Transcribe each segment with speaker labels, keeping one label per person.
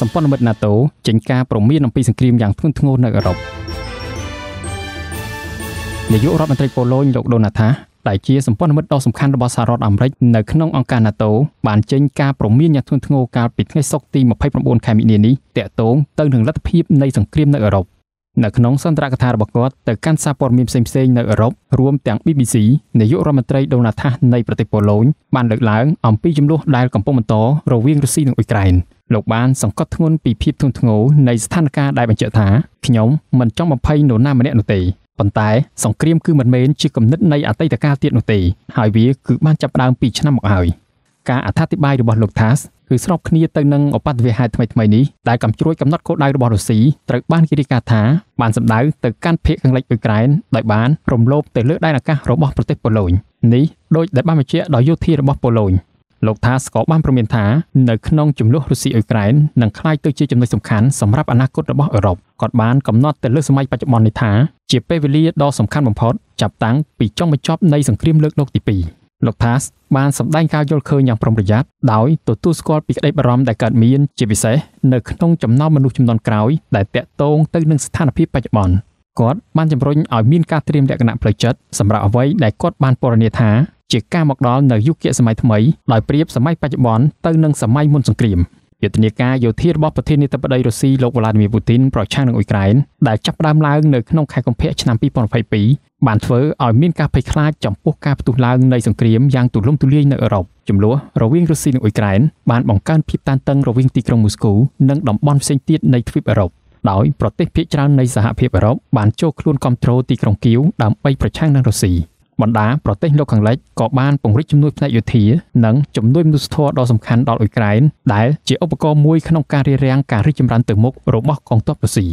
Speaker 1: សម្ព័ន្ធមិត្ត NATO ចេញការប្រមានអំពីសង្គ្រាមយ៉ាងធ្ងន់ធ្ងរនៅអឺរ៉ុបនាយករដ្ឋមន្ត្រីប៉ូឡូញលោកដូណាថាដែលជាសម្ព័ន្ធមិត្តដ៏សំខាន់របស់សហរដ្ឋអាមេរិកនៅក្នុងអង្គការ NATO បានចេញការព្រមានយ៉ាងធ្ងន់ធ្ងរកាលពីថ្ងៃសុក្រទី29ខែមីនានេះទាក់ទងទៅនឹងលទ្ធភាពនៃសង្គ្រាមនៅអឺរ៉ុបនៅក្នុងសន្ទរកថារបស់គាត់ទៅកាន់សារព័ត៌មានផ្សេងៗនៅអឺរ៉ុបរួមទាំង BBC នាយករដ្ឋមន្ត្រីដូណាថាសនៃប្រទេសប៉ូឡូញបានលើកឡើងអំពីចំនួនដែលកំពុងបន្តរវាងរុស្ស៊ីនិងអ៊ុយក្រែនលោកបានសង្កត់ធ្ងន់ពីភាពធ្ងន់ធ្ងរនៃស្ថានភាពដែលបញ្ជាក់ថាខ្ញុំមិនចង់បំភ័យនរណាម្នាក់នោះទេប៉ុន្តែសង្គ្រាមគឺមិនមែនជាគំនិតនៃអតីតកាលទៀតនោះទេហើយវាគឺបានចាប់ផ្ដើមពីឆ្នាំមកហើយការអត្ថាធិប្បាយរបស់លោក Tas គឺស្របគ្នាទៅនឹងឧបទ្ទវហេតុថ្មីៗនេះដែលកំជ្រួចកំណត់គោលដៅរបស់រុស្ស៊ីត្រូវបានគេរាយការណ៍ថាបានសម្ដៅទៅកាន់ភៀកខាងលិចអ៊ុយក្រែនដោយបានរំលោភទៅលើដែនអាកាសរបស់ប្រទេសប៉ូឡូញនេះដោយដែលបានបញ្ជាក់ដោយយោធារបស់ប៉ូឡូញលោកថាស្ក៏បានព្រមានថានៅក្នុងចំនួនរុស្ស៊ីអ៊ុយក្រែននឹងក្លាយទៅជាចំណុចសំខាន់សម្រាប់អនាគតរបស់អឺរ៉ុបគាត់បានកំណត់ទៅលើសម័យបច្ចុប្បន្ននេះថាជាពេលវេលាដ៏សំខាន់បំផុតចាប់តាំងពីចុងបញ្ចប់នៃសង្គ្រាមលើកលោកទី2លោក Pass បានសម្ដែងការយល់ឃើញយ៉ាងប្រុងប្រយ័ត្នដោយទទួលស្គាល់ពីក្តីបារម្ភដែលកើតមានជាពិសេសនៅក្នុងចំណោមមនុស្សចំនួនក្រោយដែលតាក់ទងទៅនឹងស្ថានភាពបច្ចុប្បន្នគាត់បានជំរុញឲ្យមានការត្រៀមលក្ខណៈផ្លូវចិត្តសម្រាប់អ្វីដែលគាត់បានពណ៌នាថាជាការមកដល់នៅយុគសម័យថ្មីដោយប្រៀបសម័យបច្ចុប្បន្នទៅនឹងសម័យមុនសង្គ្រាម។យុទ្ធនាការយោធារបស់ប្រធានាធិបតីរុស្ស៊ីលោកវ្លាឌីមៀពូទីនប្រឆាំងនឹងអ៊ុយក្រែនដែលចាប់ផ្ដើមឡើងនៅក្នុងខែកុម្ភៈឆ្នាំ2022បានធ្វើឲ្យមានការភ័យខ្លាចចំពោះការផ្ទុះឡើងនៃសង្គ្រាមយ៉ាងទូលំទូលាយនៅអឺរ៉ុបចំនួនរវាងរុស្ស៊ីនិងអ៊ុយក្រែនបានបង្កើនភាពតានតឹងរវាងទីក្រុងមូស្គូនិងតំបន់ផ្សេងទៀតនៃទ្វីបអឺរ៉ុបដោយប្រទេសភាគច្រើននៃសហភាពអឺរ៉ុបបានចូលខ្លួនគ្រប់គ្រងទីក្រុងគៀវដើម្បីប្រឆាំងនឹងរុស្ស៊ី។បណ្ដាប្រទេសលោកខាងលិចក៏បានពង្រីកជំនួយផ្នែកយោធា និងជំនួយមនុស្សធម៌ដ៏សំខាន់ដល់អ៊ុយក្រែនដែលជាឧបករណ៍មួយក្នុងការរារាំងការរីកចម្រើនទៅមុខរបស់កងទ័ពរុស្ស៊ី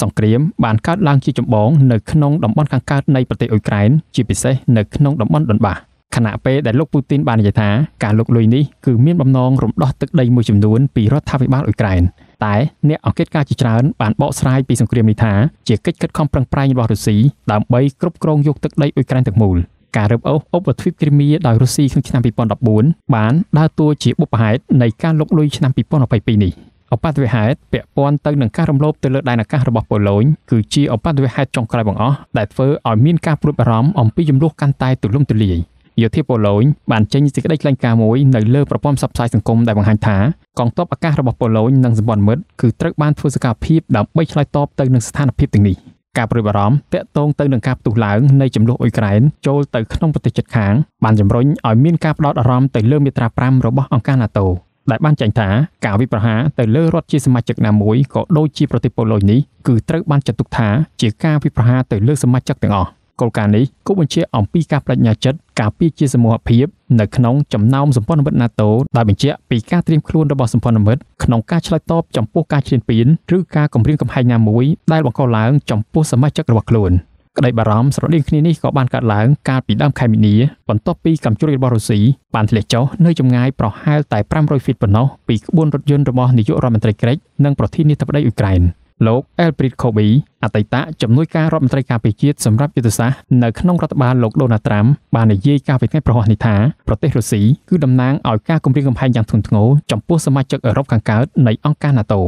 Speaker 1: សង្គ្រាមបានកើតឡើងជាចម្បងនៅក្នុងតំបន់ខាងកើតនៃប្រទេសអ៊ុយក្រែនជាពិសេសនៅក្នុងតំបន់ដុនបាសខណៈពេលដែលលោកពូទីនបាននិយាយថាការលុកលុយនេះគឺមានបំណងរំដោះទឹកដីមួយចំនួនពីរដ្ឋាភិបាលអ៊ុយក្រែនតែអ្នកអង្គការជាច្រើនបានបកស្រាយពីសង្គ្រាមនេះថាជាកិច្ចខិតខំប្រឹងប្រែងរបស់រុស្ស៊ីដើម្បីគ្រប់គ្រងយក ទឹកដីអ៊ុយក្រែនទាំងមូលការរឹបអូសឧបទ្វីបគ្រីមៀដោយរុស្ស៊ីក្នុងឆ្នាំ2014បានដើរតួជាបុព្វហេតុនៃការលុកលុយឆ្នាំ2022នេះអបតវហេតុពាក់ព័ន្ធទៅនឹងការរំលោភទៅលើដែនអាកាសរបស់ប៉ូឡូញគឺជាអបតវហេតុចុងក្រោយបង្អស់ដែលធ្វើឲ្យមានការព្រួយបារម្ភអំពីចំនួនកាន់តែទូលំទូលាយយោធាប៉ូឡូញបានចេញសេចក្តីថ្លែងការណ៍មួយនៅលើប្រព័ន្ធផ្សព្វផ្សាយសង្គមដែលបង្ហាញថាកងទ័ពអាកាសរបស់ប៉ូឡូញនិងសម្ព័ន្ធមិត្តគឺត្រូវបានធ្វើសកម្មភាពដើម្បីឆ្លើយតបទៅនឹងស្ថានភាពទាំងនេះការព្រួយបារម្ភតាក់ទងទៅនឹងការផ្ទុះឡើងនៃចំនួនអ៊ុយក្រែនចូលទៅក្នុងប្រទេសជិតខាងបានជំរុញឲ្យមានការផ្ដោតអារម្មណ៍ទៅលើមាត្រា5របស់អង្គការ NATO ដែលបានចែងថា ការវិប្រហាទៅលើរដ្ឋជាសមាជិកណាមួយក៏ដូចជាប្រទេសប៉ូឡូញនេះគឺត្រូវបានចាត់ទុកថាជាការវិប្រហាទៅលើសមាជិកទាំងអស់គោលការណ៍នេះគូបញ្ជាអំពីការបដិញ្ញាចិត្តការពារជាសមូហភាពនៅក្នុងចំណោមសម្ព័ន្ធមិត្ត NATO ដែលបញ្ជាក់ពីការត្រៀមខ្លួនរបស់សម្ព័ន្ធមិត្តក្នុងការឆ្លើយតបចំពោះការឈ្លានពានឬការគំរាមកំហែងណាមួយដែលបង្កឡើងចំពោះសមាជិករបស់ខ្លួន។ក្តីបារម្ភស្រដៀងគ្នានេះក៏បានកើតឡើងកាលពីដើមខែមីនាបន្ទាប់ពីកម្មជ្រួយរបស់រុស្ស៊ីបានធ្លាក់ចុះនៅចម្ងាយប្រហែលតែ500ហ្វីតប៉ុណ្ណោះពីក្បួនរថយន្តរបស់នាយករដ្ឋមន្ត្រីក្រិកនិងប្រធានាធិបតីអ៊ុយក្រែន។លោក Elbrit Kobe អតីតជំនួយការរដ្ឋមន្ត្រីការពារជាតិសម្រាប់យុទ្ធសាស្ត្រនៅក្នុងរដ្ឋបាលលោកដូណាល់ត្រាំបាននិយាយកាលពីថ្ងៃប្រហោះនេះថាប្រទេសរុស្ស៊ីគឺតំណាងឲ្យការគំរាមកំហែងយ៉ាងធ្ងន់ធ្ងរចំពោះសមាជិកអឺរ៉ុបខាងកើតនៃអង្គការ NATO